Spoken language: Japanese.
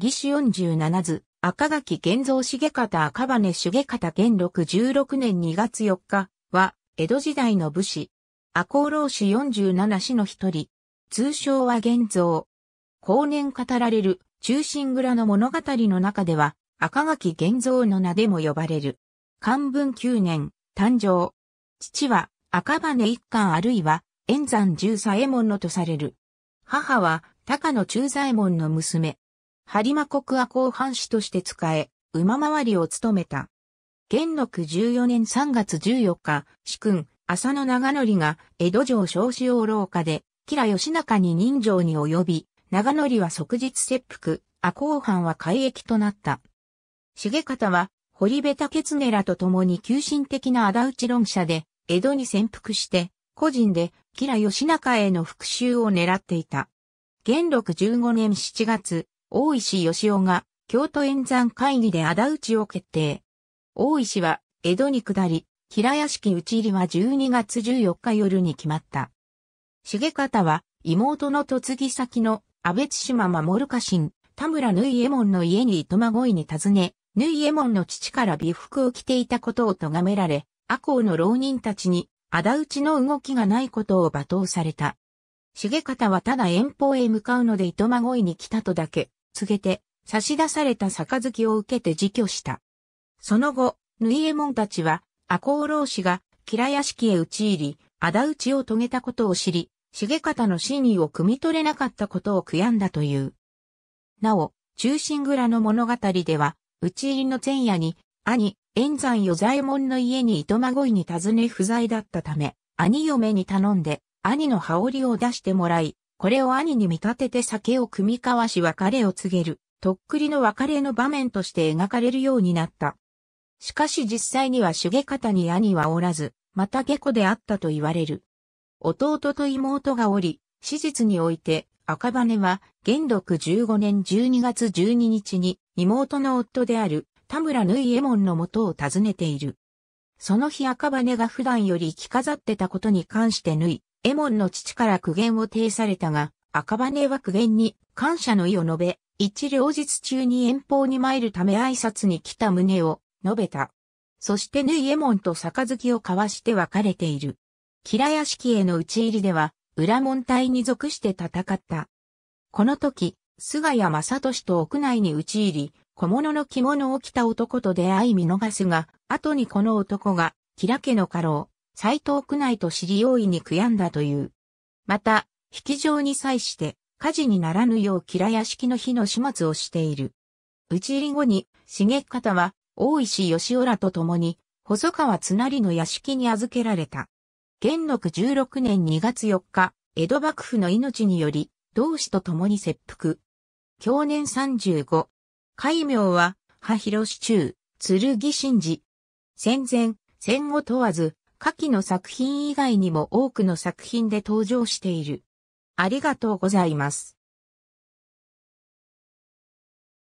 義士十七図、赤垣玄造重方赤羽重方元禄十六年二月四日は、江戸時代の武士。赤穂浪士十七士の一人。通称は玄造。後年語られる、中心蔵の物語の中では、赤垣玄造の名でも呼ばれる。漢文九年、誕生。父は、赤羽一貫あるいは、円山十左衛門のとされる。母は、高野中左衛門の娘。播磨国阿公藩士として使え、馬回りを務めた。元禄14年3月14日、主君、浅野長則が江戸城少子王廊下で、吉良義仲に人情に及び、長則は即日切腹、阿公藩は改役となった。重方は、堀部竹常らと共に急進的な仇討ち論者で、江戸に潜伏して、個人で、吉良義仲への復讐を狙っていた。元禄15年7月、大石義雄が京都演山会議で仇討ちを決定。大石は江戸に下り、平屋敷討ち入りは12月14日夜に決まった。重方は妹の嫁ぎ先の安倍津島守家臣、田村縫右衛門の家に糸孫いに尋ね、縫右衛門の父から美服を着ていたことを咎められ、阿公の浪人たちに仇討ちの動きがないことを罵倒された。重方はただ遠方へ向かうので糸孫いに来たとだけ告げて、差し出された杯を受けて自居した。その後、縫右衛門たちは、赤穂浪士が、吉良屋敷へ打ち入り、仇討ちを遂げたことを知り、重方の真意を汲み取れなかったことを悔やんだという。なお、中心蔵の物語では、討ち入りの前夜に、兄、炎山与左衛門の家に糸孫いに尋ね不在だったため、兄嫁に頼んで、兄の羽織を出してもらい、これを兄に見立てて酒を組み交わし別れを告げる、とっくりの別れの場面として描かれるようになった。しかし実際には主方に兄はおらず、また下戸であったと言われる。弟と妹がおり、史実において、赤羽は、元禄15年12月12日に、妹の夫である、田村縫右衛門のとを訪ねている。その日赤羽が普段より着飾ってたことに関して縫い、エモンの父から苦言を呈されたが、赤羽は苦言に感謝の意を述べ、一両日中に遠方に参るため挨拶に来た旨を述べた。そして縫エモンと杯を交わして別れている。キラ屋敷への討ち入りでは、裏門隊に属して戦った。この時、菅谷正俊と屋内に討ち入り、小物の着物を着た男と出会い見逃すが、後にこの男が、キラ家の家老、斎藤区内と知り容易に悔やんだという。また、引き状に際して、火事にならぬよう吉良屋敷の火の始末をしている。打ち入り後に、茂方は、大石義雄らと共に、細川津成の屋敷に預けられた。元禄16年2月4日、江戸幕府の命により、同志と共に切腹。去年35。戒名は、羽広市中、剣真寺。戦前、戦後問わず、下記の作品以外にも多くの作品で登場している。ありがとうございます。